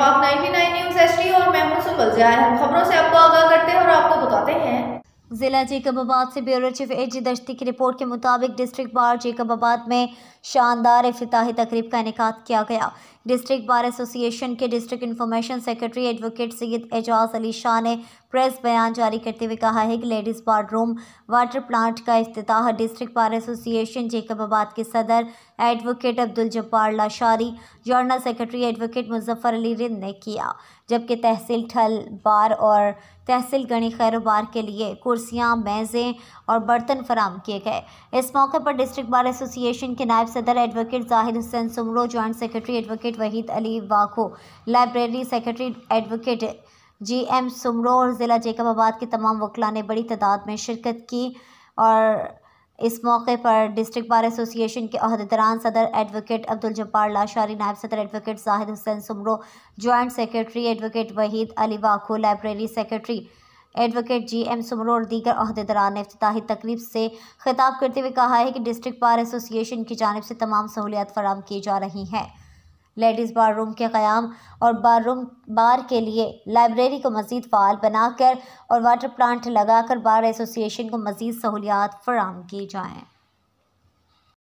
welcome आप 99 news T और मैं हूं सुमल हम खबरों से आपको आगाह करते हैं और आपको बताते हैं जिला जेकबाबाद से ब्यूरो चीफ एच दश्ती की रिपोर्ट के मुताबिक डिस्ट्रिक्ट बार जेकबाबाद में शानदार अफ्ताही तकरीब का इनका किया गया डिस्ट्रिक्ट बार एसोसिएशन के district information secretary advocate Syed Ejaz Ali Shah ने प्रेस बयान जारी करते हुए कहा है कि लेडीज़ बाथरूम वाटर प्लांट का अफ्ताह डिस्ट्रिक्ट बार एसोसिएशन जेकबाबाद के सदर advocate Abdul Jabbar Lashari general secretary advocate Muzaffar Ali Rind ने किया जबकि तहसील ठल बार और तहसील गणी खैरोबार के लिए कुर्सियाँ मेज़ें और बर्तन फराम किए गए इस मौके पर डिस्ट्रिक्ट बार एसोसिएशन के नायब सदर advocate Zahir Hussain Soomro joint secretary advocate Waheed Ali Wakho library secretary advocate G M Soomro और ज़िला जैकबाबाद के तमाम वकला ने बड़ी तादाद में शिरकत की और इस मौके पर डिस्ट्रिक्ट बार एसोसिएशन के अहदेदारान सदर एडवोकेट अब्दुल जब्बार लाशारी नायब सदर advocate Zahid Hussain Soomro joint secretary advocate Waheed Ali Wakho library secretary advocate G M Soomro और दीगर अहदेदारान ने अफ्ताही तकरीब से खिताब करते हुए कहा है कि डिस्ट्रिक्ट बार एसोसिएशन की जानब से तमाम सहूलियात फराम की जा रही हैं लेडीज़ बार रूम के क़्याम और बार रूम बार के लिए लाइब्रेरी को मज़ीद फ़ाल बनाकर और वाटर प्लांट लगाकर बार एसोसिएशन को मज़ीद सहूलियात फराम की जाएँ